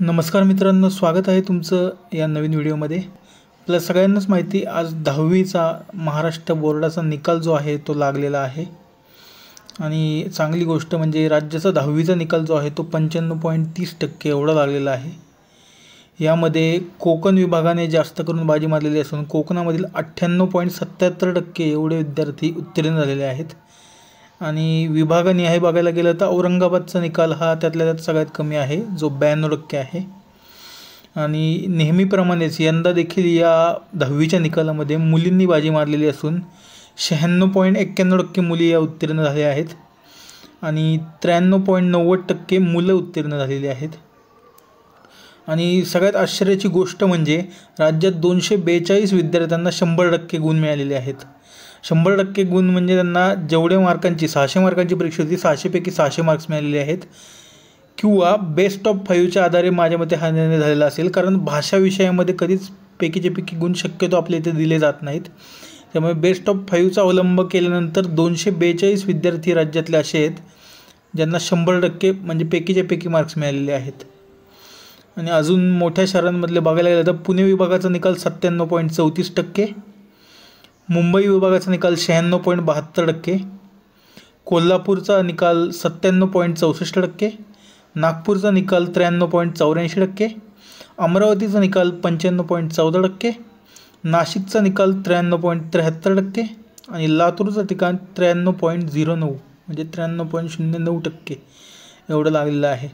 नमस्कार मित्रांनो स्वागत आहे तुमचं या नवीन व्हिडिओमध्ये आपल्या सगळ्यांनाच माहिती आज दहावीचा महाराष्ट्र बोर्डाचा निकाल जो आहे तो लागलेला आहे आणि चांगली गोष्ट म्हणजे राज्याचा दहावीचा निकाल जो आहे तो पंच्याण्णव पॉईंट तीस टक्के एवढा लागलेला आहे यामध्ये कोकण विभागाने जास्त करून बाजी मारलेली असून कोकणामधील अठ्ठ्याण्णव पॉईंट सत्याहत्तर टक्के एवढे विद्यार्थी उत्तीर्ण झालेले आहेत आणि विभागनिहाय बघायला गेलं तर औरंगाबादचा निकाल हा त्यातल्या त्यात सगळ्यात कमी आहे जो ब्याण्णव टक्के आहे आणि नेहमीप्रमाणेच यंदा देखील या दहावीच्या निकालामध्ये मुलींनी बाजी मारलेली असून शहाण्णव पॉईंट एक्क्याण्णव टक्के मुली या उत्तीर्ण झाल्या आहेत आणि त्र्याण्णव पॉईंट नव्वद टक्के मुलं उत्तीर्ण झालेली आहेत आणि सगळ्यात आश्चर्याची गोष्ट म्हणजे राज्यात दोनशे बेचाळीस विद्यार्थ्यांना शंभर टक्के गुण मिळालेले आहेत शंभर टक्के गुण म्हणजे त्यांना जेवढे मार्कांची सहाशे मार्कांची परीक्षा होती सहाशेपैकी सहाशे मार्क्स मिळालेले आहेत किंवा बेस्ट ऑफ फाईव्हच्या आधारे माझ्या मते हा निर्णय झालेला असेल कारण भाषा विषयामध्ये कधीच पैकीचे पैकी गुण शक्यतो आपल्या इथे दिले जात नाहीत त्यामुळे बेस्ट ऑफ फाईव्हचा अवलंब केल्यानंतर दोनशे बेचाळीस विद्यार्थी राज्यातले असे आहेत ज्यांना शंभर टक्के म्हणजे पैकीच्या पैकी मार्क्स मिळालेले आहेत आणि अजून मोठ्या शहरांमधले बघायला गेलं तर पुणे विभागाचा निकाल सत्त्याण्णव पॉईंट चौतीस टक्के मुंबई विभागाचा निकाल शहाण्णव पॉईंट बहात्तर टक्के कोल्हापूरचा निकाल सत्त्याण्णव पॉईंट चौसष्ट टक्के नागपूरचा निकाल त्र्याण्णव पॉईंट चौऱ्याऐंशी टक्के अमरावतीचा निकाल पंच्याण्णव पॉईंट चौदा टक्के नाशिकचा निकाल त्र्याण्णव पॉईंट त्र्याहत्तर टक्के आणि लातूरचं ठिकाण त्र्याण्णव पॉईंट झिरो नऊ म्हणजे त्र्याण्णव पॉईंट शून्य नऊ टक्के एवढं लागलेलं आहे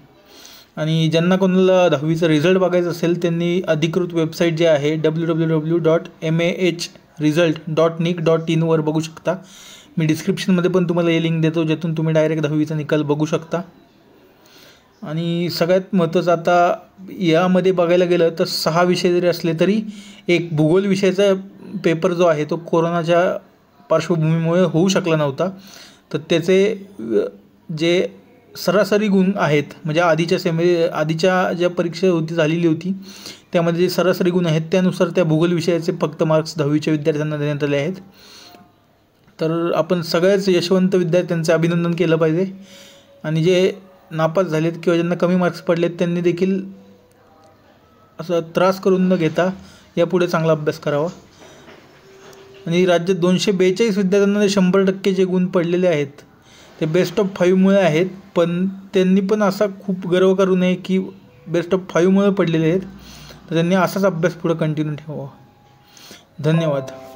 आणि ज्यांना कोणाला दहावीचा रिझल्ट बघायचा असेल त्यांनी अधिकृत वेबसाईट जे आहे W W W dot M A H result dot nic dot इनवर बघू शकता मी डिस्क्रिप्शनमध्ये पण तुम्हाला हे लिंक देतो ज्यातून तुम्ही डायरेक्ट दहावीचा निकाल बघू शकता आणि सगळ्यात महत्त्वाचं आता यामध्ये बघायला गेलं तर सहा विषय जरी असले तरी एक भूगोल विषयाचा पेपर जो आहे तो कोरोनाच्या पार्श्वभूमीमुळे होऊ शकला नव्हता तर त्याचे जे सरासरी गुण आहेत म्हणजे आधीच्या सेमे आधीच्या ज्या परीक्षा होती झालेली होती त्यामध्ये जे सरासरी गुण आहेत त्यानुसार त्या भूगोल विषयाचे फक्त मार्क्स दहावीच्या विद्यार्थ्यांना देण्यात आले आहेत तर आपण सगळ्याच यशवंत विद्यार्थ्यांचं अभिनंदन केलं पाहिजे आणि जे नापास झालेत किंवा ज्यांना कमी मार्क्स पडलेत त्यांनी देखील असं त्रास करून न घेता यापुढे चांगला अभ्यास करावा आणि राज्यात दोनशे बेचाळीस विद्यार्थ्यांना शंभर टक्के जे गुण पडलेले आहेत ते बेस्ट ऑफ फाईव्हमुळे आहेत पण त्यांनी पण असा खूप गर्व करू नये की बेस्ट ऑफ फाईव्हमुळे पडलेले आहेत तर त्यांनी असाच अभ्यास पुढं कंटिन्यू ठेवावा धन्यवाद